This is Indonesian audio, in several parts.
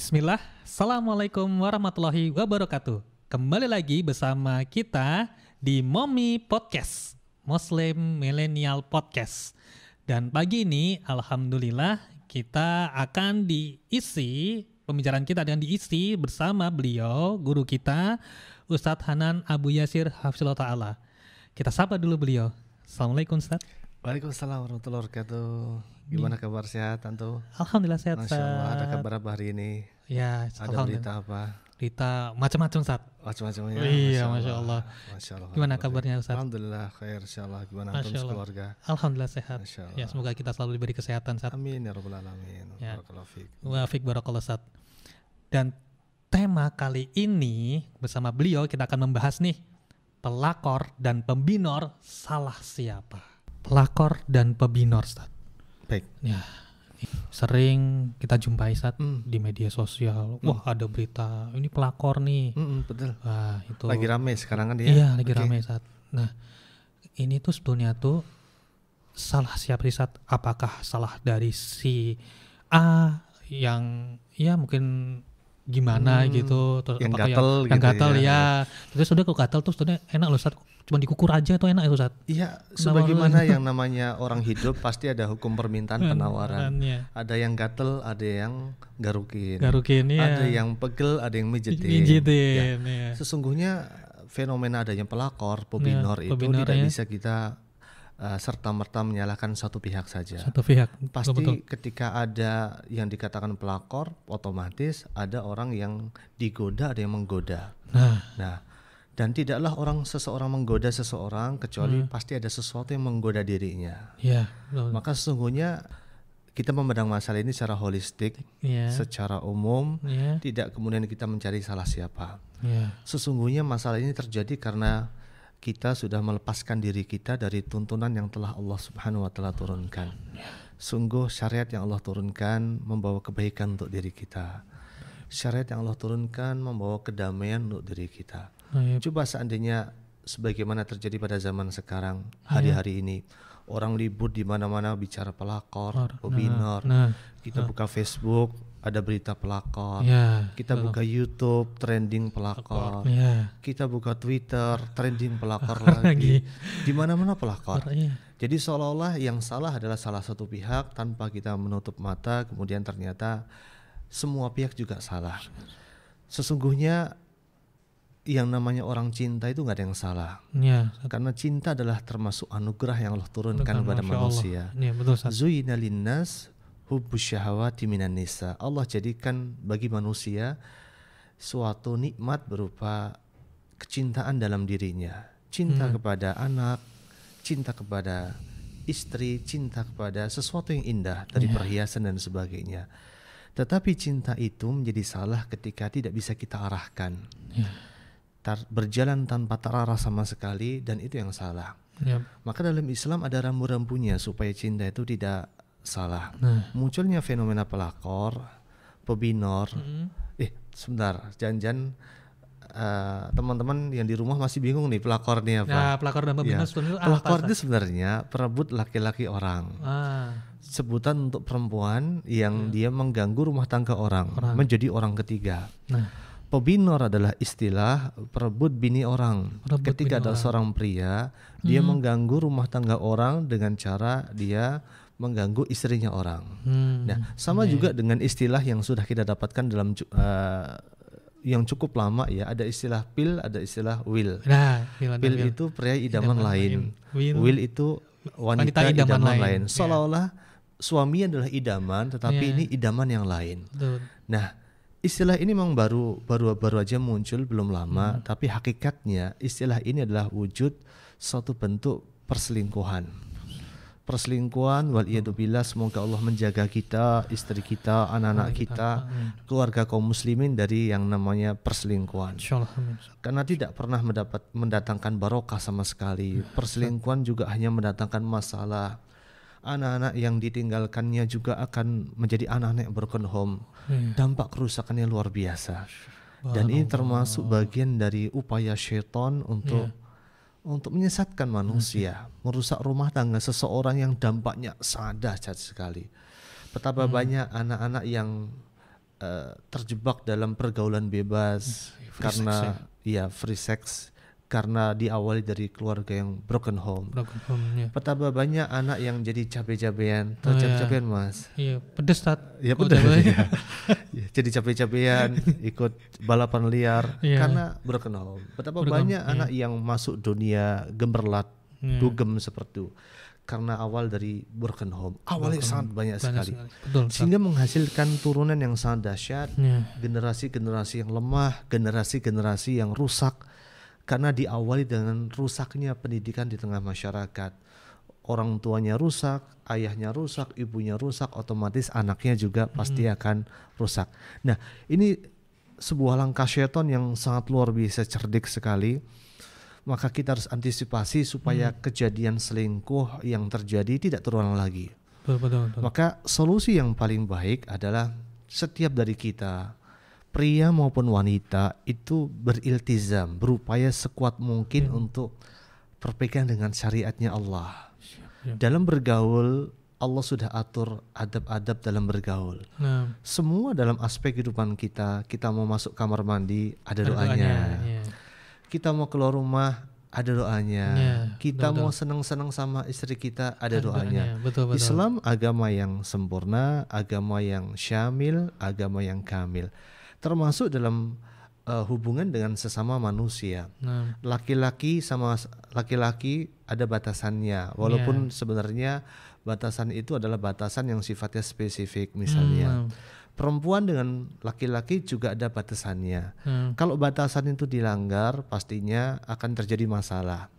Bismillah, Assalamualaikum warahmatullahi wabarakatuh. Kembali lagi bersama kita di Mommy Podcast, Muslim Millennial Podcast. Dan pagi ini, Alhamdulillah, kita akan diisi, pembicaraan kita dengan diisi bersama beliau, guru kita, Ustadz Hanan Abu Yasir Hafsullah Ta'ala. Kita sapa dulu beliau. Assalamualaikum Ustadz. Waalaikumsalam warahmatullahi wabarakatuh. Gimana kabar sehat Anto? Alhamdulillah sehat. Masya Allah, ada kabar apa hari ini? Ya, ada berita apa? Berita macam-macam saat. Macam-macam ya. Iya, masya Allah. Masya Allah. Gimana kabarnya Ustaz? Alhamdulillah khair, insya Allah. Gimana masya Allah. keluarga? Alhamdulillah sehat. Masya ya, Allah. Ya, semoga kita selalu diberi kesehatan saat. Amin ya robbal alamin. Ya. Barakallahu fiik. Wa barakallahu saat. Dan tema kali ini bersama beliau kita akan membahas nih pelakor dan pembinor salah siapa pelakor dan pebinor, Ustaz. Baik. Ya. Sering kita jumpai saat mm. di media sosial, mm. wah ada berita ini pelakor nih. Mm -mm, betul. Wah, itu lagi rame sekarang kan dia. Iya, lagi okay. rame saat. Nah, ini tuh sebetulnya tuh salah siap riset apakah salah dari si A yang ya mungkin gimana hmm, gitu terus yang gatel yang, gitu yang gatel ya, ya. terus udah kok gatel tuh sebetulnya enak loh saat cuma dikukur aja itu enak itu saat iya sebagaimana yang namanya orang hidup pasti ada hukum permintaan kan, penawaran ada yang gatel ada yang garukin garukin ya. ada yang pegel ada yang mijitin, mijitin ya. Ya. sesungguhnya fenomena adanya pelakor iya, pobinor ya, itu pobinor tidak ya. bisa kita uh, eh, serta merta menyalahkan satu pihak saja satu pihak pasti betul. ketika ada yang dikatakan pelakor otomatis ada orang yang digoda ada yang menggoda nah, nah dan tidaklah orang seseorang menggoda seseorang kecuali hmm. pasti ada sesuatu yang menggoda dirinya. Ya. Yeah, Maka sesungguhnya kita memandang masalah ini secara holistik, yeah. secara umum, yeah. tidak kemudian kita mencari salah siapa. Yeah. Sesungguhnya masalah ini terjadi karena kita sudah melepaskan diri kita dari tuntunan yang telah Allah Subhanahu wa taala turunkan. Ya. Sungguh syariat yang Allah turunkan membawa kebaikan untuk diri kita. Syariat yang Allah turunkan membawa kedamaian untuk diri kita Iya. Coba seandainya sebagaimana terjadi pada zaman sekarang iya. hari-hari ini orang libur di mana-mana bicara pelakor, nah, webinar, nah, kita nah. buka Facebook ada berita pelakor, ya, kita betul. Nah. buka YouTube trending pelakor, pelakor iya. kita buka Twitter trending pelakor lagi, di mana-mana pelakor. Jadi seolah-olah yang salah adalah salah satu pihak tanpa kita menutup mata, kemudian ternyata semua pihak juga salah. Sesungguhnya yang namanya orang cinta itu nggak ada yang salah. Ya. Karena cinta adalah termasuk anugerah yang Allah turunkan kepada manusia. Allah. Ya, betul, Zuyina linnas hubus minan nisa. Allah jadikan bagi manusia suatu nikmat berupa kecintaan dalam dirinya. Cinta hmm. kepada anak, cinta kepada istri, cinta kepada sesuatu yang indah dari ya. perhiasan dan sebagainya. Tetapi cinta itu menjadi salah ketika tidak bisa kita arahkan. Ya tar berjalan tanpa terarah sama sekali dan itu yang salah. Yep. Maka dalam Islam ada rambu-rambunya supaya cinta itu tidak salah. Nah. Munculnya fenomena pelakor, pebinor, mm -hmm. eh sebentar, janjian uh, teman-teman yang di rumah masih bingung nih pelakornya apa? Nah, pelakor dan pebinor ya. sebenarnya pelakor itu sebenarnya perebut laki-laki orang. Ah. Sebutan untuk perempuan yang iya. dia mengganggu rumah tangga orang, orang, menjadi orang ketiga. Nah Pobinor adalah istilah perebut bini orang. Perebut Ketika bini ada orang. seorang pria, hmm. dia mengganggu rumah tangga orang dengan cara dia mengganggu istrinya orang. Hmm. Nah, sama hmm. juga dengan istilah yang sudah kita dapatkan dalam uh, yang cukup lama ya ada istilah pil ada istilah will nah, pil, pil itu pria idaman, idaman lain, lain. Will, itu wanita, wanita idaman, idaman lain, lain. Iya. seolah-olah yeah. suami adalah idaman tetapi yeah. ini idaman yang lain Betul. nah istilah ini memang baru baru baru aja muncul belum lama, hmm. tapi hakikatnya istilah ini adalah wujud suatu bentuk perselingkuhan. Perselingkuhan wal hmm. billah semoga Allah menjaga kita, istri kita, anak-anak kita, keluarga kaum muslimin dari yang namanya perselingkuhan. Karena tidak pernah mendapat mendatangkan barokah sama sekali. Perselingkuhan juga hanya mendatangkan masalah anak-anak yang ditinggalkannya juga akan menjadi anak-anak broken home. Hmm. Dampak kerusakannya luar biasa. Dan ini termasuk bagian dari upaya syaitan untuk yeah. untuk menyesatkan manusia, hmm. merusak rumah tangga seseorang yang dampaknya sangat dahsyat sekali. Betapa hmm. banyak anak-anak yang uh, terjebak dalam pergaulan bebas free karena sex, ya. ya free sex karena diawali dari keluarga yang broken home. Broken home ya. Betapa banyak anak yang jadi cabe-cabean, oh, iya. cabe-cabean ya. mas. Iya, pedes tat. Iya pedes. Ya. ya. jadi cabe-cabean, ikut balapan liar ya. karena broken home. Betapa broken, banyak ya. anak yang masuk dunia gemerlat, ya. dugem seperti itu karena awal dari broken home. Awalnya broken sangat home. banyak, banyak sekali. sekali. Betul, Sehingga tak. menghasilkan turunan yang sangat dahsyat, iya. generasi-generasi ya. yang lemah, generasi-generasi yang rusak karena diawali dengan rusaknya pendidikan di tengah masyarakat. Orang tuanya rusak, ayahnya rusak, ibunya rusak, otomatis anaknya juga hmm. pasti hmm. akan rusak. Nah, ini sebuah langkah syaiton yang sangat luar biasa cerdik sekali. Maka kita harus antisipasi supaya hmm. kejadian selingkuh yang terjadi tidak terulang lagi. Betul, betul, betul. Maka solusi yang paling baik adalah setiap dari kita pria maupun wanita itu beriltizam, berupaya sekuat mungkin yeah. Hmm. untuk berpegang dengan syariatnya Allah. Yeah. Dalam bergaul, Allah sudah atur adab-adab dalam bergaul. Nah. Semua dalam aspek kehidupan kita, kita mau masuk kamar mandi, ada, doanya. yeah. Kita mau keluar rumah, ada doanya. Yeah, kita betul. mau senang-senang sama istri kita ada, ada doanya. doanya. Betul, betul. Islam agama yang sempurna, agama yang syamil, agama yang kamil termasuk dalam uh, hubungan dengan sesama manusia. Nah. Laki-laki nah. sama laki-laki ada batasannya, iya. walaupun yeah. sebenarnya batasan itu adalah batasan yang sifatnya spesifik misalnya. Hmm. Perempuan dengan laki-laki juga ada batasannya. Hmm. Kalau batasan itu dilanggar, pastinya akan terjadi masalah.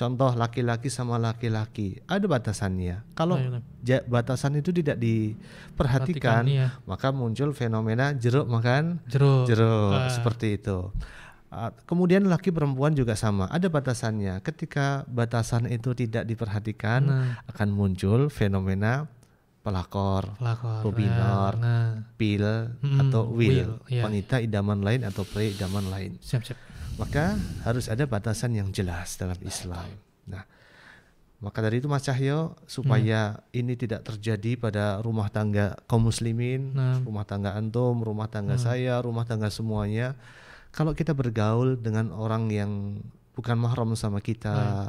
Contoh laki-laki sama laki-laki ada batasannya. Kalau iya, batasan itu tidak diperhatikan, ya. maka muncul fenomena jeruk makan jeruk, jeruk uh. seperti itu. Ah, kemudian laki perempuan juga sama, ada batasannya. Ketika batasan itu tidak diperhatikan, nah. akan muncul fenomena pelakor, pelakor nah, nah. pil hmm, atau will, will yeah. wanita idaman lain atau pria idaman lain. Siap, siap. Maka harus ada batasan yang jelas dalam Islam. Nah, maka dari itu Mas Cahyo supaya hmm. ini tidak terjadi pada rumah tangga kaum muslimin, nah. rumah tangga antum, rumah tangga nah. saya, rumah tangga semuanya. Kalau kita bergaul dengan orang yang bukan mahram sama kita, nah.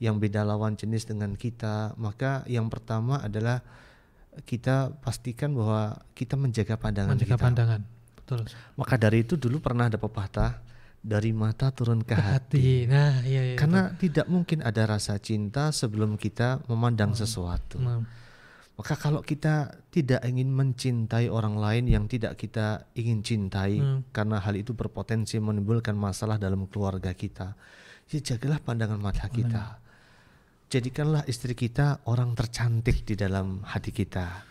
yang beda lawan jenis dengan kita, maka yang pertama adalah kita pastikan bahwa kita menjaga pandangan menjaga kita. pandangan betul maka dari itu dulu pernah ada pepatah dari mata turun ke, hati. hati nah iya, iya karena betul. tidak mungkin ada rasa cinta sebelum kita memandang hmm. sesuatu hmm. maka kalau kita tidak ingin mencintai orang lain yang tidak kita ingin cintai hmm. karena hal itu berpotensi menimbulkan masalah dalam keluarga kita ya jagalah pandangan mata kita hmm jadikanlah istri kita orang tercantik di dalam hati kita.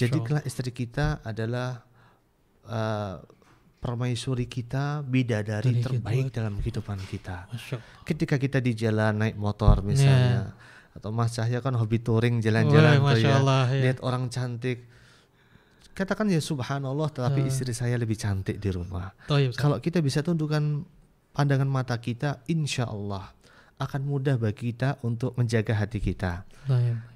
jadikanlah istri kita adalah uh, permaisuri kita, bidadari Dari terbaik kita. dalam kehidupan kita. Ketika kita di jalan naik motor misalnya, yeah. atau Mas Cahya kan hobi touring jalan-jalan tuh ya, Allah, ya. lihat orang cantik. Katakan ya subhanallah, tetapi uh. istri saya lebih cantik di rumah. Kalau kita bisa tundukkan pandangan mata kita, insya Allah akan mudah bagi kita untuk menjaga hati kita.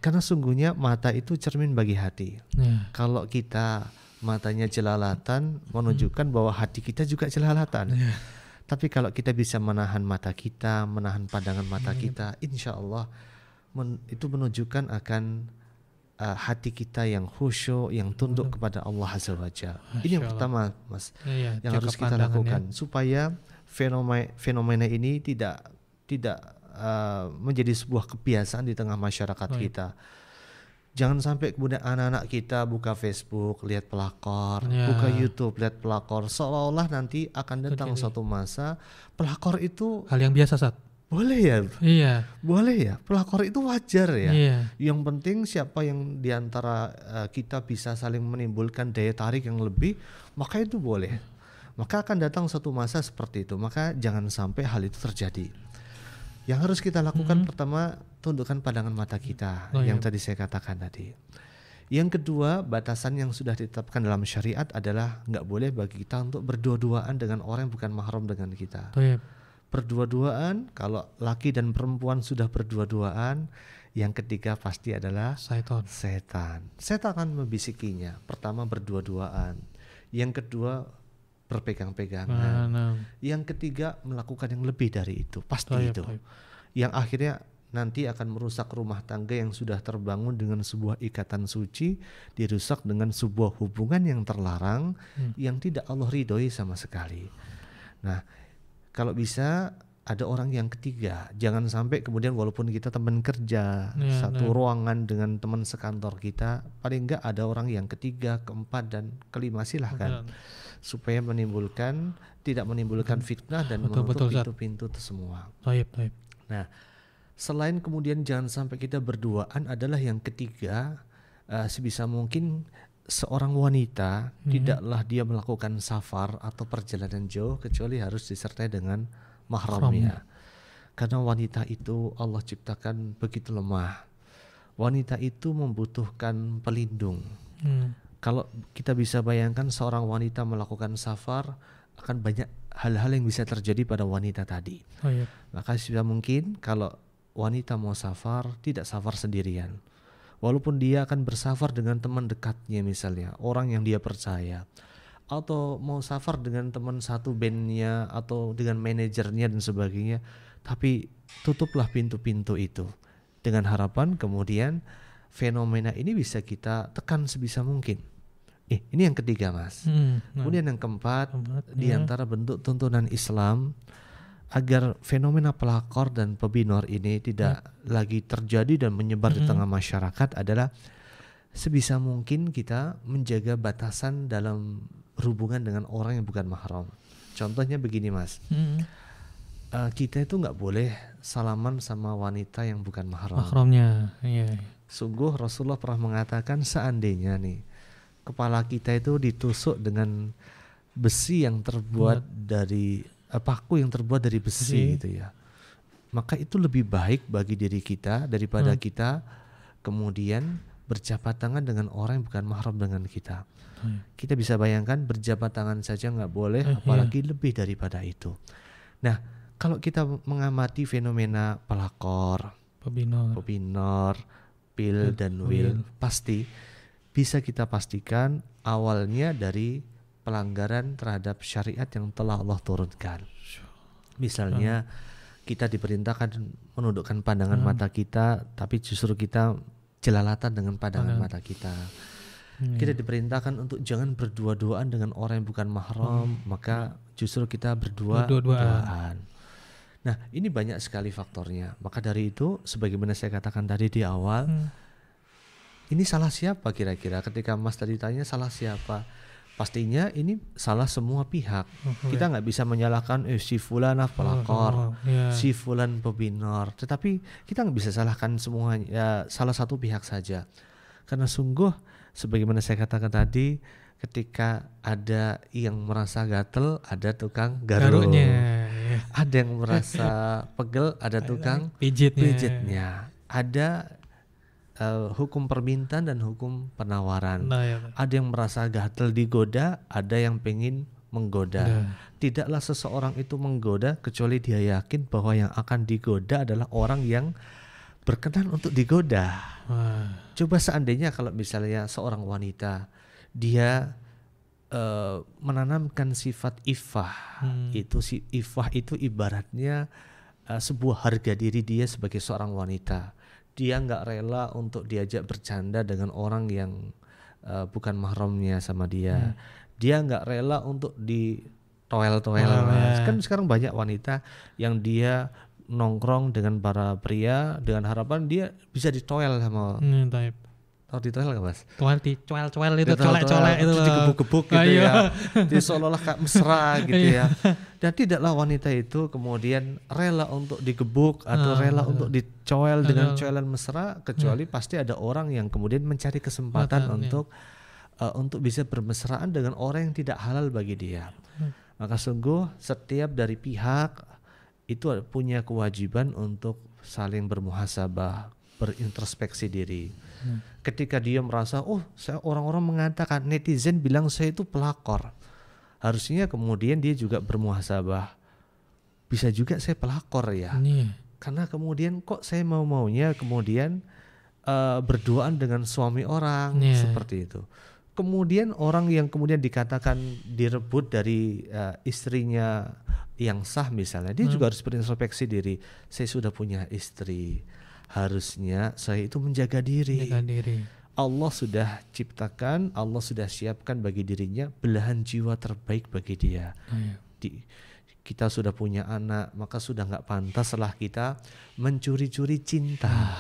Karena sungguhnya mata itu cermin bagi hati. Ya. Kalau kita matanya jelalatan menunjukkan hmm. bahwa hati kita juga jelalatan. Ya. Tapi kalau kita bisa menahan mata kita, menahan pandangan mata ya. kita, insya Allah men itu menunjukkan akan uh, hati kita yang khusyuk, yang tunduk Betul. kepada Allah Azza wa Ini yang pertama, Mas, ya, ya, yang harus kita lakukan supaya fenomena ini tidak tidak uh, menjadi sebuah kebiasaan di tengah masyarakat Baik. kita. Jangan sampai kemudian anak-anak kita buka Facebook, lihat pelakor, ya. buka YouTube, lihat pelakor, seolah-olah nanti akan datang satu suatu masa pelakor itu hal yang biasa saat boleh ya iya boleh ya pelakor itu wajar ya iya. yang penting siapa yang diantara uh, eh, kita bisa saling menimbulkan daya tarik yang lebih maka itu boleh maka akan datang satu masa seperti itu maka jangan sampai hal itu terjadi yang harus kita lakukan hmm. pertama tundukkan pandangan mata kita oh, yang iya. tadi saya katakan tadi. Yang kedua, batasan yang sudah ditetapkan dalam syariat adalah nggak boleh bagi kita untuk berdua-duaan dengan orang yang bukan mahram dengan kita. perdua oh, iya. Berdua-duaan, kalau laki dan perempuan sudah berdua-duaan, yang ketiga pasti adalah setan. Setan. Setan akan membisikinya. Pertama berdua-duaan. Yang kedua berpegang-pegangan. Yang ketiga melakukan yang lebih dari itu, pasti oh, itu. yang akhirnya nanti akan merusak rumah tangga yang sudah terbangun dengan sebuah ikatan suci, dirusak dengan sebuah hubungan yang terlarang hmm. yang tidak Allah ridhoi sama sekali. Nah, kalau bisa ada orang yang ketiga. Jangan sampai kemudian walaupun kita teman kerja ya, satu ya. ruangan dengan teman sekantor kita, paling enggak ada orang yang ketiga, keempat dan kelima silahkan supaya menimbulkan tidak menimbulkan hmm. fitnah dan betul, menutup pintu-pintu itu semua. Taib, taib. Nah, selain kemudian jangan sampai kita berduaan adalah yang ketiga uh, sebisa mungkin seorang wanita hmm. tidaklah dia melakukan safar atau perjalanan jauh kecuali harus disertai dengan mahramnya. Karena wanita itu Allah ciptakan begitu lemah. Wanita itu membutuhkan pelindung. Hmm. Kalau kita bisa bayangkan seorang wanita melakukan safar akan banyak hal-hal yang bisa terjadi pada wanita tadi. Oh, iya. Maka sudah mungkin kalau wanita mau safar tidak safar sendirian. Walaupun dia akan bersafar dengan teman dekatnya misalnya, orang yang dia percaya atau mau safar dengan teman satu bandnya atau dengan manajernya dan sebagainya tapi tutuplah pintu-pintu itu dengan harapan kemudian fenomena ini bisa kita tekan sebisa mungkin eh, ini yang ketiga mas hmm, nah. kemudian yang keempat Keempatnya. di iya. antara bentuk tuntunan Islam agar fenomena pelakor dan pebinor ini tidak hmm. lagi terjadi dan menyebar hmm. di tengah masyarakat adalah sebisa mungkin kita menjaga batasan dalam hubungan dengan orang yang bukan mahram. Contohnya begini mas, hmm. uh, kita itu nggak boleh salaman sama wanita yang bukan mahram. Mahramnya, iya. Sungguh Rasulullah pernah mengatakan seandainya nih kepala kita itu ditusuk dengan besi yang terbuat Buat. dari uh, paku yang terbuat dari besi, besi gitu ya. Maka itu lebih baik bagi diri kita daripada hmm. kita kemudian berjabat tangan dengan orang yang bukan mahram dengan kita. Iya. Kita bisa bayangkan berjabat tangan saja nggak boleh, eh, iya. apalagi lebih daripada itu. Nah, kalau kita mengamati fenomena pelakor, pebinor, pebinor pil, dan wil, pasti bisa kita pastikan awalnya dari pelanggaran terhadap syariat yang telah Allah turunkan. Misalnya. Ah. kita diperintahkan menundukkan pandangan ah. mata kita tapi justru kita jelalatan dengan pandangan mata kita. Hmm. Kita diperintahkan untuk jangan berdua-duaan dengan orang yang bukan mahram, hmm. maka justru kita berdua-duaan. nah, ini banyak sekali faktornya. Maka dari itu, sebagaimana saya katakan tadi di awal, hmm. ini salah siapa kira-kira? Ketika Mas tadi tanya salah siapa? pastinya ini salah semua pihak. Okay. Mhm. Kita nggak bisa menyalahkan eh, si fulan pelakor, oh, mhm, yeah. si fulan pebinor. Tetapi kita nggak bisa salahkan semuanya, ya, salah satu pihak saja. Karena sungguh, sebagaimana saya katakan tadi, ketika ada yang merasa gatel, ada tukang garu. Garunya. Ada yang merasa pegel, ada tukang pijitnya. pijitnya. Ada uh, hukum permintaan dan hukum penawaran. Nah, ya. Ada yang merasa gatel digoda, ada yang pengen menggoda. Nah. Tidaklah seseorang itu menggoda kecuali dia yakin bahwa yang akan digoda adalah orang yang berkenan untuk digoda. Wah. Coba seandainya kalau misalnya seorang wanita dia uh, menanamkan sifat ifah. Hmm. Itu si ifah itu ibaratnya uh, sebuah harga diri dia sebagai seorang wanita dia nggak rela untuk diajak bercanda dengan orang yang uh, bukan mahramnya sama dia. Hmm. Dia nggak rela untuk di toel-toel. Oh, yeah. Kan sekarang banyak wanita yang dia nongkrong dengan para pria dengan harapan dia bisa di toel sama hmm, type. Tahu di gak mas? Toel di toel toel itu colek colek itu. Digebuk-gebuk gitu ah, iya. ya. Jadi seolah-olah kayak mesra gitu ya. Iya dan tidaklah wanita itu kemudian rela untuk digebuk atau ah, rela untuk dicoel dengan coelan mesra kecuali ya. pasti ada orang yang kemudian mencari kesempatan ya. untuk uh, untuk bisa bermesraan dengan orang yang tidak halal bagi dia maka sungguh setiap dari pihak itu punya kewajiban untuk saling bermuhasabah berintrospeksi diri ya. ketika dia merasa oh saya orang-orang mengatakan netizen bilang saya itu pelakor harusnya kemudian dia juga bermuhasabah bisa juga saya pelakor ya yeah. karena kemudian kok saya mau maunya kemudian uh, berduaan dengan suami orang yeah. seperti itu kemudian orang yang kemudian dikatakan direbut dari uh, istrinya yang sah misalnya dia hmm. juga harus berintrospeksi diri saya sudah punya istri harusnya saya itu menjaga diri, menjaga diri Allah sudah ciptakan, Allah sudah siapkan bagi dirinya belahan jiwa terbaik bagi dia. Hmm. Di, kita sudah punya anak, maka sudah nggak pantas lah kita mencuri-curi cinta. Ah.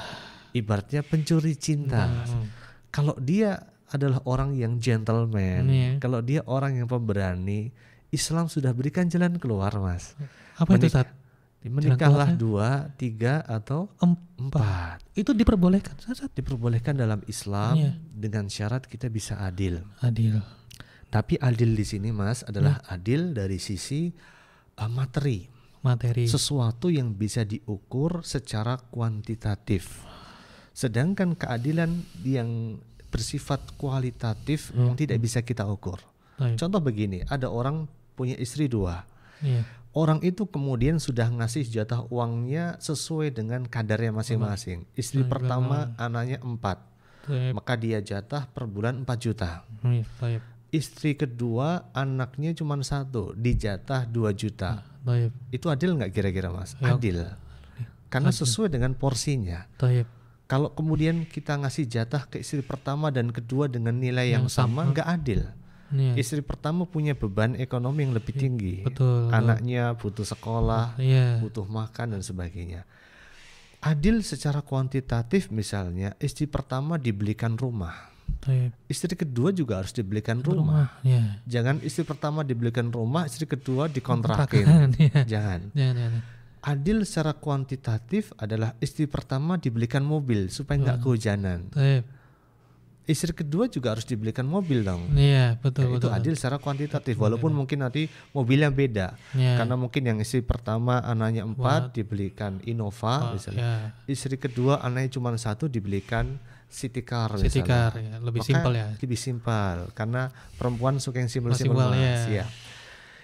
Ibaratnya pencuri cinta. Hmm. Kalau dia adalah orang yang gentleman, ya. kalau dia orang yang pemberani, Islam sudah berikan jalan keluar, Mas. Apa Menik itu, Tat? Menikahlah dua, tiga atau empat. Itu diperbolehkan. Sasat. Diperbolehkan dalam Islam iya. dengan syarat kita bisa adil. Adil. Tapi adil di sini Mas adalah ya. adil dari sisi uh, materi. Materi. Sesuatu yang bisa diukur secara kuantitatif. Sedangkan keadilan yang bersifat kualitatif hmm. yang tidak bisa kita ukur. Contoh begini, ada orang punya istri dua. Iya orang itu kemudian sudah ngasih jatah uangnya sesuai dengan kadarnya masing-masing. Istri pertama benar. anaknya empat, maka dia jatah per bulan empat juta. Istri kedua anaknya cuma satu, dijatah dua juta. Ah, itu adil nggak kira-kira mas? Ya. Adil, karena sesuai dengan porsinya. kalau kemudian kita ngasih jatah ke istri pertama dan kedua dengan nilai yang, yang sama nggak adil yeah. istri pertama punya beban ekonomi yang lebih iya, tinggi. Betul. Anaknya butuh sekolah, yeah. butuh makan dan sebagainya. Adil secara kuantitatif misalnya istri pertama dibelikan rumah. Yeah. Istri kedua juga harus dibelikan rumah. rumah yeah. Jangan istri pertama dibelikan rumah, istri kedua dikontrakin. yeah. Jangan. Yeah, yeah, iya. Adil secara kuantitatif adalah istri pertama dibelikan mobil supaya nggak iya. kehujanan. Yeah istri kedua juga harus dibelikan mobil dong. Iya betul. Ya, betul itu betul. adil secara kuantitatif walaupun betul. mungkin nanti mobilnya beda ya. karena mungkin yang istri pertama anaknya empat What? dibelikan Innova oh, misalnya, ya. istri kedua anaknya cuma satu dibelikan City car misalnya. car ya, lebih simpel ya. Lebih simpel karena perempuan suka yang simpel-simpel ya. ya.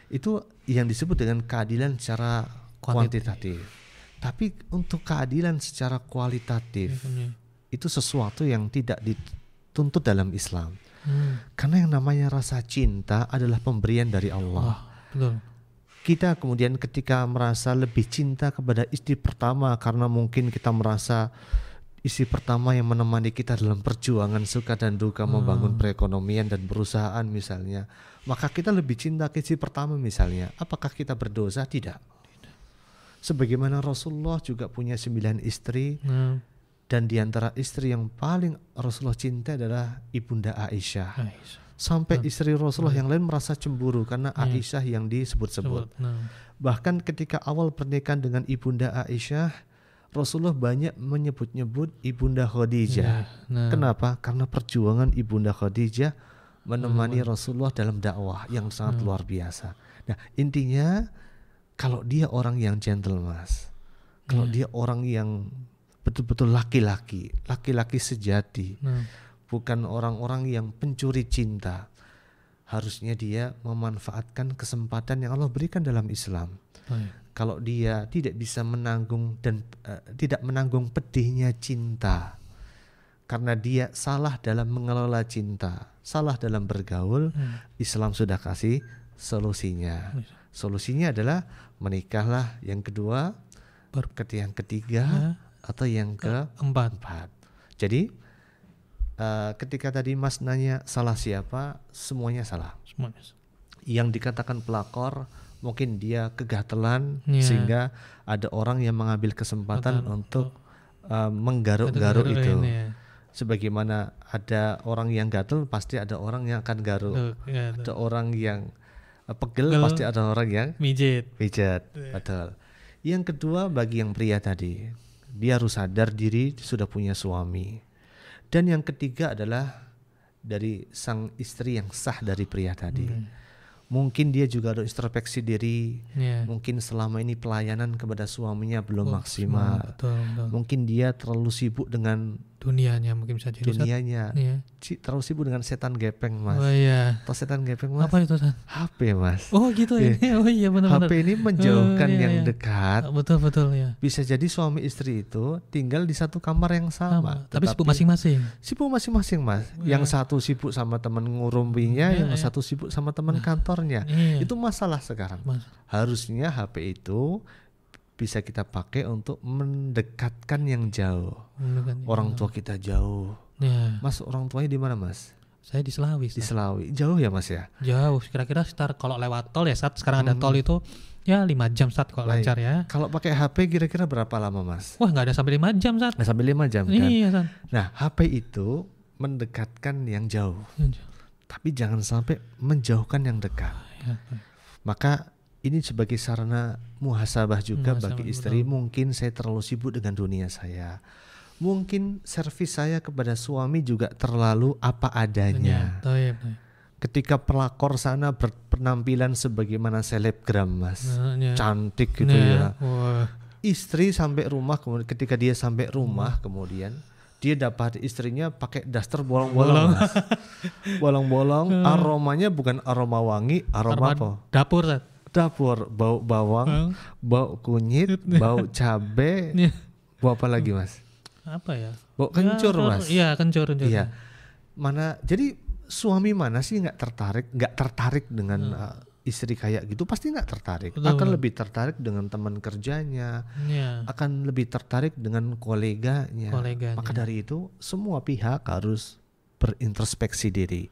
Itu yang disebut dengan keadilan secara kuantitatif. Tapi untuk keadilan secara kualitatif ya, itu sesuatu yang tidak di, tuntut dalam Islam. Hmm. Karena yang namanya rasa cinta adalah pemberian dari Allah. Oh, betul. Kita kemudian ketika merasa lebih cinta kepada istri pertama karena mungkin kita merasa istri pertama yang menemani kita dalam perjuangan suka dan duka hmm. membangun perekonomian dan perusahaan misalnya, maka kita lebih cinta ke istri pertama misalnya. Apakah kita berdosa? Tidak. Tidak. Sebagaimana Rasulullah juga punya sembilan istri. Hmm dan di antara istri yang paling Rasulullah cinta adalah ibunda Aisyah. Sampai hmm. istri Rasulullah yang lain merasa cemburu karena hmm. Aisyah yang disebut-sebut. Hmm. Bahkan ketika awal pernikahan dengan ibunda Aisyah, Rasulullah banyak menyebut-nyebut ibunda Khadijah. Iya, nah. Kenapa? Karena perjuangan ibunda Khadijah menemani Rasulullah dalam dakwah yang sangat luar biasa. Nah intinya kalau dia orang yang gentle mas, kalau dia orang yang betul-betul laki-laki, laki-laki sejati. Hmm. Bukan orang-orang yang pencuri cinta. Harusnya dia memanfaatkan kesempatan yang Allah berikan dalam Islam. Hmm. Kalau dia tidak bisa menanggung dan uh, tidak menanggung pedihnya cinta karena dia salah dalam mengelola cinta, salah dalam bergaul, hmm. Islam sudah kasih solusinya. Solusinya adalah menikahlah yang kedua, berketi yang ketiga, ya atau yang keempat. Empat. Jadi uh, ketika tadi Mas nanya salah siapa, semuanya salah. Semuanya. Yang dikatakan pelakor mungkin dia kegatelan yeah. sehingga ada orang yang mengambil kesempatan Betul. untuk uh, menggaruk-garuk itu. Ya. Sebagaimana ada orang yang gatel pasti ada orang yang akan garuk. ya, Ada orang yang eh, pegel Gel, pasti ada orang yang mijit. Mijit. Yeah. Betul. Yang kedua bagi yang pria tadi dia harus sadar diri sudah punya suami. Dan yang ketiga adalah dari sang istri yang sah dari pria tadi. Hmm. Mungkin dia juga ada introspeksi diri. Yeah. Mungkin selama ini pelayanan kepada suaminya belum oh, maksimal. Betul, betul. Mungkin dia terlalu sibuk dengan dunianya mungkin bisa jadi dunianya iya. terlalu sibuk dengan setan gepeng mas oh iya atau setan gepeng mas apa itu san? HP mas oh gitu ya iya. oh iya benar HP ini oh, menjauhkan oh, iya, yang iya. dekat betul betul ya bisa jadi suami istri itu tinggal di satu kamar yang sama, sama. tapi sibuk masing-masing sibuk masing-masing mas oh, iya. yang satu sibuk sama teman ngurumbinya iya, yang iya. satu sibuk sama teman nah. kantornya iya. itu masalah sekarang mas. harusnya HP itu bisa kita pakai untuk mendekatkan yang jauh. Mendekatkan orang tua kita jauh. Ya. Mas orang tuanya di mana mas? Saya di Selawi. Di Selawi, jauh ya mas ya? Jauh, kira-kira start kalau lewat tol ya saat sekarang hmm. ada tol itu ya lima jam saat kalau lancar ya. Kalau pakai HP kira-kira berapa lama mas? Wah nggak ada sampai lima jam saat. Nggak sampai lima jam kan? Iya saat. Nah HP itu mendekatkan yang jauh. Ya, jauh. Tapi jangan sampai menjauhkan yang dekat. Ya. Maka ini sebagai sarana muhasabah juga muhasabah bagi istri betul. mungkin saya terlalu sibuk dengan dunia saya mungkin servis saya kepada suami juga terlalu apa adanya ya, ketika pelakor sana berpenampilan sebagaimana selebgram mas ya. cantik gitu ya wah. istri sampai rumah kemudian ketika dia sampai rumah hmm. kemudian dia dapat istrinya pakai daster bolong-bolong. Bolong-bolong, hmm. aromanya bukan aroma wangi, aroma, aroma apa? Dapur, Tad dapur bau bawang, bau kunyit, bau cabe, bau apa lagi mas? Apa ya? Bau kencur ya, mas? Iya kencur, kencur. Iya. Mana? Jadi suami mana sih nggak tertarik, nggak tertarik dengan hmm. uh, istri kayak gitu pasti nggak tertarik betul, akan lebih tertarik dengan teman kerjanya ya. akan lebih tertarik dengan koleganya. koleganya maka dari itu semua pihak harus berintrospeksi diri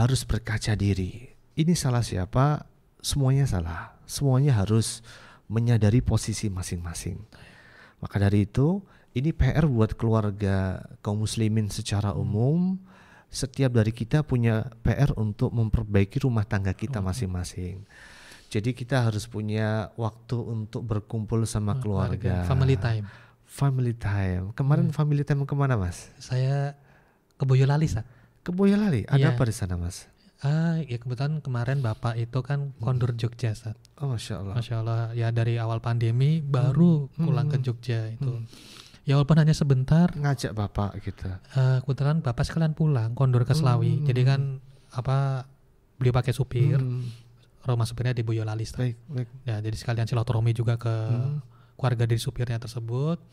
harus berkaca diri ini salah siapa semuanya salah. Semuanya harus menyadari posisi masing-masing. Maka dari itu, ini PR buat keluarga kaum muslimin secara umum. Setiap dari kita punya PR untuk memperbaiki rumah tangga kita masing-masing. Jadi kita harus punya waktu untuk berkumpul sama keluarga. Family time. Family time. Kemarin hmm. family time kemana mas? Saya ke Boyolali, Sa. Ke Boyolali? Ada iya. apa di sana mas? Ah, ya kebetulan kemarin bapak itu kan hmm. kondur Jogja, Sat. Oh, masya Allah. Masya Allah. Ya dari awal pandemi baru hmm. pulang hmm. ke Jogja itu. Hmm. Ya walaupun hanya sebentar. Ngajak bapak gitu. Uh, kebetulan bapak sekalian pulang kondur ke Selawi. Hmm. Jadi kan apa beli pakai supir. Hmm. Rumah supirnya di Boyolali. Baik, baik. Ya jadi sekalian silaturahmi juga ke hmm. keluarga dari supirnya tersebut.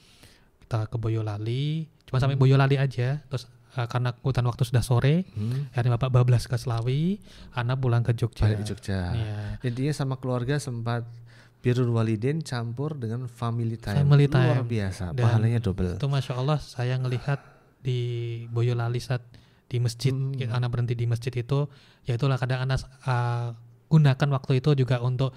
Kita ke Boyolali. Cuma sampai Boyolali aja. Terus Eh, karena hutan waktu sudah sore, hmm. hari bapak bablas ke Selawi, anak pulang ke Jogja. Balik ke Jogja. Ya. Intinya sama keluarga sempat birul Walidin campur dengan family time. Family time. Luar biasa, Dan pahalanya double. Itu Masya Allah saya melihat di Boyolali saat di masjid, hmm. anak berhenti di masjid itu, ya itulah kadang anak uh, gunakan waktu itu juga untuk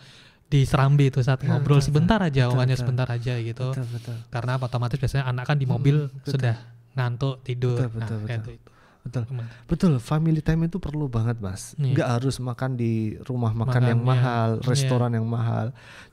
di Serambi itu saat ngobrol betul, sebentar aja, betul, sebentar aja gitu. Betul, betul. Karena otomatis biasanya anak kan di mobil hmm, sudah ngantuk tidur betul betul nah, betul. Gitu, itu, betul betul family time itu perlu banget mas yeah. nggak harus makan di rumah makan Makannya. yang iya. mahal iya. restoran yeah. yang mahal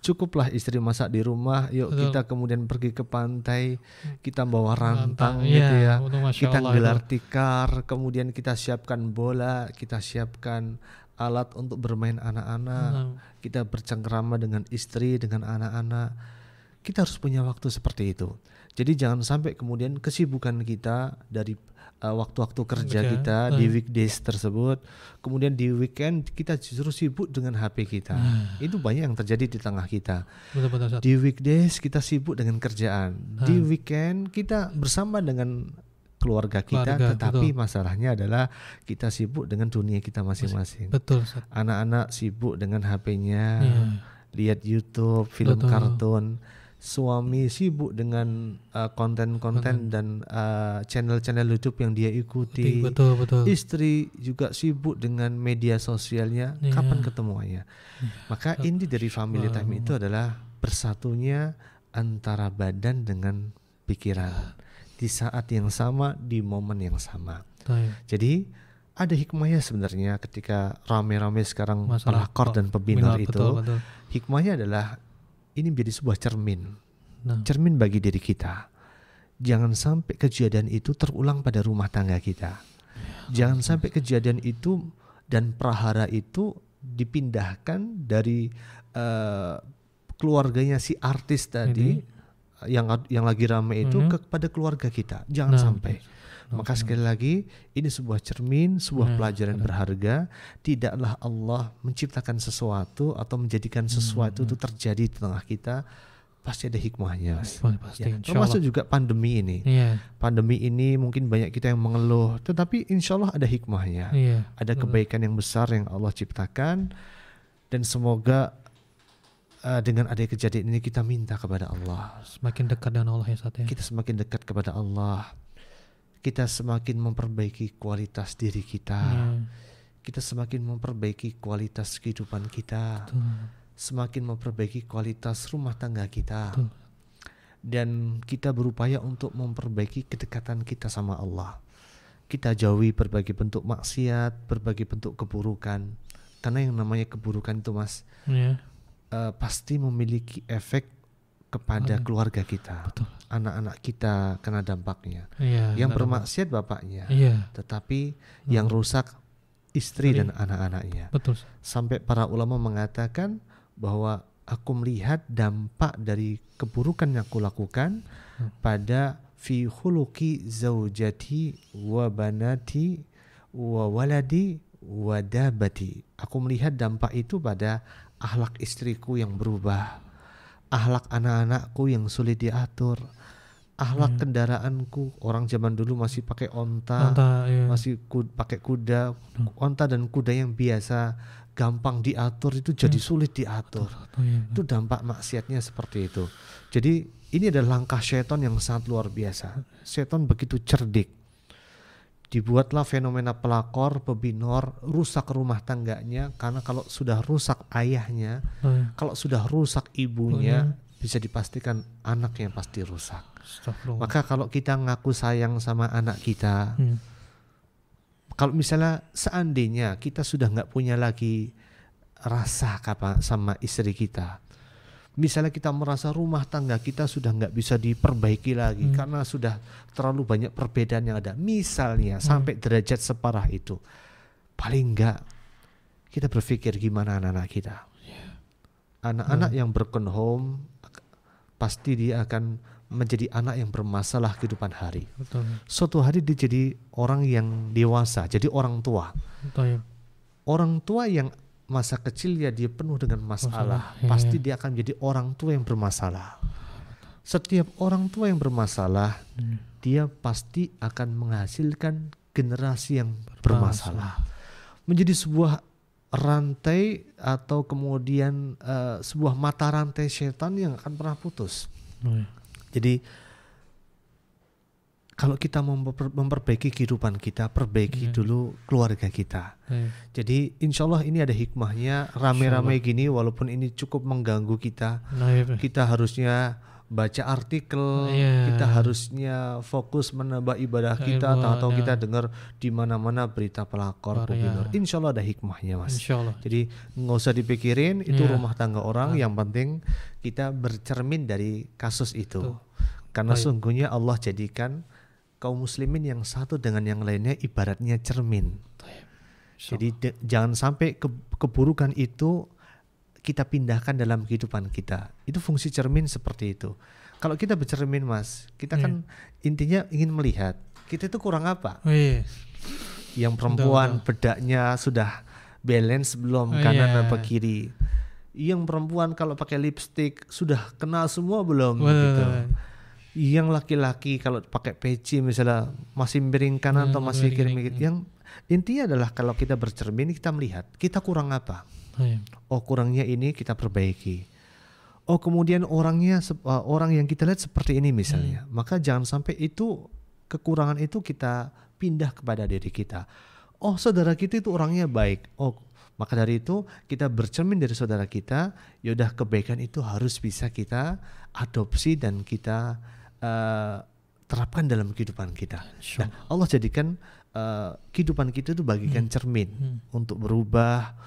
cukuplah istri masak di rumah yuk betul. kita kemudian pergi ke pantai kita bawa rantang, iya, gitu yeah. ya kita Allah, gelar itu. tikar kemudian kita siapkan bola kita siapkan alat untuk bermain anak-anak hmm. kita bercengkrama dengan istri dengan anak-anak kita harus punya waktu seperti itu jadi jangan sampai kemudian kesibukan kita dari waktu eh, waktu-waktu kerja okay. kita uh. di weekdays tersebut, kemudian di weekend kita justru sibuk dengan HP kita. Uh. Itu banyak yang terjadi di tengah kita. Betul-betul. Di weekdays kita sibuk dengan kerjaan, uh. di ah. weekend kita bersama dengan keluarga kita, keluarga, tetapi betul. masalahnya adalah kita sibuk dengan dunia kita masing-masing. Betul. Anak-anak sibuk dengan HP-nya, yeah. lihat YouTube, film betul. kartun suami sibuk dengan uh, konten-konten uh, dan channel channel-channel YouTube yang dia ikuti. Betul, betul. Istri juga sibuk dengan media sosialnya. Yeah. Kapan ketemuannya? Yeah. Maka so, inti dari family time uh, itu adalah bersatunya antara badan dengan pikiran di saat yang sama, di momen yang sama. ya. Jadi ada hikmahnya sebenarnya ketika rame-rame sekarang pelakor dan pembina itu. Betul, betul. Hikmahnya adalah ini menjadi sebuah cermin. Nah. Cermin bagi diri kita. Jangan sampai kejadian itu terulang pada rumah tangga kita. Ya, Jangan sampai kejadian itu dan prahara itu dipindahkan dari uh, keluarganya si artis tadi ini. yang yang lagi ramai itu mm -hmm. kepada keluarga kita. Jangan nah, sampai. Betul maka sekali lagi ini sebuah cermin, sebuah hmm. pelajaran berharga. Tidaklah Allah menciptakan sesuatu atau menjadikan sesuatu hmm. itu terjadi di tengah kita pasti ada hikmahnya. Pasti, pasti, ya. Termasuk juga pandemi ini. Yeah. Pandemi ini mungkin banyak kita yang mengeluh, tetapi insya Allah ada hikmahnya. Yeah. Ada kebaikan yang besar yang Allah ciptakan, dan semoga eh, dengan adanya kejadian ini kita minta kepada Allah. Semakin dekat dengan Allah ya, ya. Kita semakin dekat kepada Allah kita semakin memperbaiki kualitas diri kita yeah. kita semakin memperbaiki kualitas kehidupan kita Betul. semakin memperbaiki kualitas rumah tangga kita Betul. dan kita berupaya untuk memperbaiki kedekatan kita sama Allah kita jauhi berbagai bentuk maksiat berbagai bentuk keburukan karena yang namanya keburukan itu mas yeah. Ya. uh, pasti memiliki efek kepada Amin. keluarga kita, anak-anak kita kena dampaknya. Iya, yang bermaksiat bapaknya, iya. tetapi hmm. yang rusak istri Sari. Iya. dan anak-anaknya. Sampai para ulama mengatakan bahwa aku melihat dampak dari keburukan yang aku lakukan hmm. pada fi khuluki zaujati wa banati wa waladi wa dabati. Aku melihat dampak itu pada ahlak istriku yang berubah ahlak anak-anakku yang sulit diatur ahlak hmm. kendaraanku orang zaman dulu masih pakai onta, onta iya. masih ku, pakai kuda hmm. onta dan kuda yang biasa gampang diatur itu jadi hmm. sulit diatur iya. itu dampak maksiatnya seperti itu jadi ini adalah langkah seton yang sangat luar biasa seton begitu cerdik dibuatlah fenomena pelakor pebinor rusak rumah tangganya karena kalau sudah rusak ayahnya oh, ya. kalau sudah rusak ibunya oh, ya. bisa dipastikan anaknya pasti rusak maka kalau kita ngaku sayang sama anak kita hmm. kalau misalnya seandainya kita sudah nggak punya lagi rasa kapa sama istri kita misalnya kita merasa rumah tangga kita sudah nggak bisa diperbaiki lagi hmm. karena sudah terlalu banyak perbedaan yang ada misalnya hmm. sampai derajat separah itu paling nggak kita berpikir gimana anak-anak kita anak-anak hmm. yang broken home pasti dia akan menjadi anak yang bermasalah kehidupan hari. Betul. Suatu hari dia jadi orang yang dewasa, jadi orang tua. Betul, ya. Orang tua yang masa kecil ya dia penuh dengan masalah, masalah. Iya. pasti dia akan jadi orang tua yang bermasalah. Setiap orang tua yang bermasalah, hmm. dia pasti akan menghasilkan generasi yang bermasalah. bermasalah. Menjadi sebuah rantai atau kemudian uh, sebuah mata rantai setan yang akan pernah putus. Oh, iya. Jadi kalau kita memper, memperbaiki kehidupan kita, perbaiki yeah. Hmm. dulu keluarga kita. Yeah. Hmm. Jadi insya Allah ini ada hikmahnya rame-rame gini, walaupun ini cukup mengganggu kita. Nah, iya. Kita harusnya baca artikel, yeah. kita harusnya fokus menambah ibadah iya, kita, atau iya. kita dengar di mana-mana berita pelakor, gubernur. Yeah. Insya Allah ada hikmahnya mas. Insya Allah. Jadi nggak usah dipikirin, itu yeah. rumah tangga orang. nah. Yang penting kita bercermin dari kasus itu, Tuh. karena Baik. sungguhnya Allah jadikan kaum muslimin yang satu dengan yang lainnya ibaratnya cermin. Jadi de, jangan sampai ke, keburukan itu kita pindahkan dalam kehidupan kita. Itu fungsi cermin seperti itu. Kalau kita bercermin, Mas, kita yeah. kan iya. intinya ingin melihat kita itu kurang apa. Oh, iya. yeah. Yang perempuan bedaknya sudah balance belum oh, kanan yeah. apa kiri. Yang perempuan kalau pakai lipstick sudah kenal semua belum well, gitu yang laki-laki kalau pakai peci misalnya masih miring kanan hmm, atau masih miring kiri gitu, yang intinya adalah kalau kita bercermin kita melihat kita kurang apa oh, iya. oh, kurangnya ini kita perbaiki oh kemudian orangnya eh, orang yang kita lihat seperti ini misalnya hmm. maka jangan sampai itu kekurangan itu kita pindah kepada diri kita oh saudara kita itu orangnya baik oh maka dari itu kita bercermin dari saudara kita yaudah kebaikan itu harus bisa kita adopsi dan kita Eh, terapkan dalam kehidupan kita. Nah, Allah jadikan uh, kehidupan kita itu bagikan hmm. cermin hmm. untuk berubah,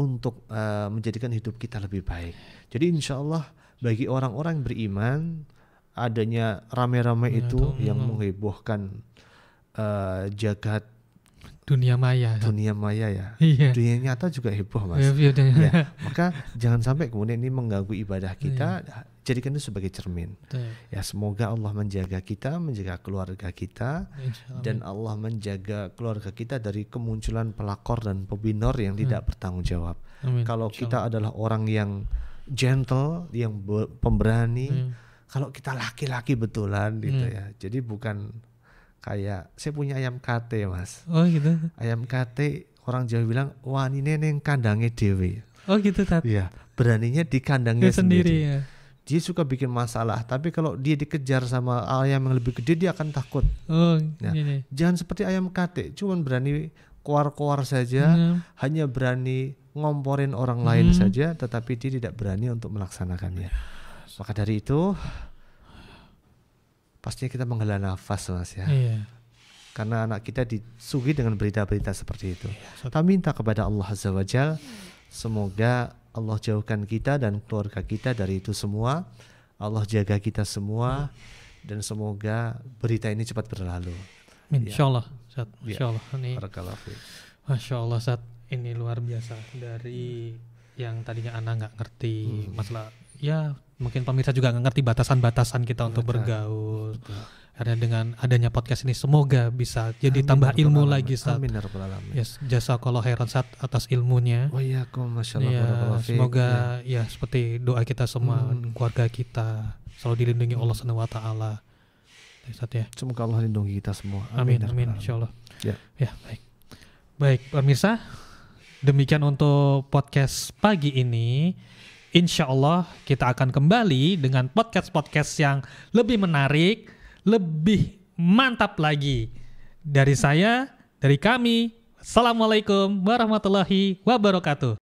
untuk uh, menjadikan hidup kita lebih baik. Jadi insya Allah bagi orang-orang beriman adanya rame-rame iya, itu yang menghebohkan uh, jagat dunia maya. Dunia maya ya. Iya. Dunia nyata juga heboh mas. Iya, iya, iya, ya. Maka jangan sampai kemudian ini mengganggu ibadah kita. Iya. Jadikan itu sebagai cermin. Iya. Ya semoga Allah menjaga kita, menjaga keluarga kita, Insya dan Allah menjaga keluarga kita dari kemunculan pelakor dan pebinor yang hmm. tidak bertanggung jawab. Amin. Kalau kita adalah orang yang gentle, yang pemberani. Hmm. Kalau kita laki-laki betulan gitu hmm. ya. Jadi bukan kayak saya punya ayam kate mas oh gitu ayam kate orang Jawa bilang wah ini neneng kandangnya dewi oh gitu tat ya beraninya di kandangnya dia sendiri, sendiri. Ya. dia suka bikin masalah tapi kalau dia dikejar sama ayam yang lebih gede dia akan takut oh nah, ya. gini. jangan seperti ayam kate cuman berani keluar-keluar saja hmm. hanya berani ngomporin orang lain hmm. saja tetapi dia tidak berani untuk melaksanakannya iya. maka dari itu pastinya kita menghela nafas mas ya. Iya. Karena anak kita disugi dengan berita-berita seperti itu. Iya, kita minta kepada Allah Azza wa Jal, semoga Allah jauhkan kita dan keluarga kita dari itu semua. Allah jaga kita semua iya. dan semoga berita ini cepat berlalu. Insya Allah, ya. Insya Allah. Ya. Ini, Masya Allah, saat Ini luar biasa dari yang tadinya anak nggak ngerti hmm. masalah ya Mungkin pemirsa juga nggak ngerti batasan-batasan kita iya, Betul. untuk bergaul. Betul. Karena dengan adanya podcast ini semoga bisa jadi amin, tambah ilmu lagi saat. Amin ya Yes, jasa kalau heran saat atas ilmunya. Oh iya, kok masya Allah. Ya, semoga ya. ya seperti doa kita semua hmm. keluarga kita selalu dilindungi Allah Subhanahu wa taala. Iya, ya. Semoga Allah lindungi kita semua. Amin amin, ya amin Allah. Ya. ya, baik. Baik, pemirsa, demikian untuk podcast pagi ini insya Allah kita akan kembali dengan podcast-podcast yang lebih menarik, lebih mantap lagi. Dari saya, dari kami, Assalamualaikum warahmatullahi wabarakatuh.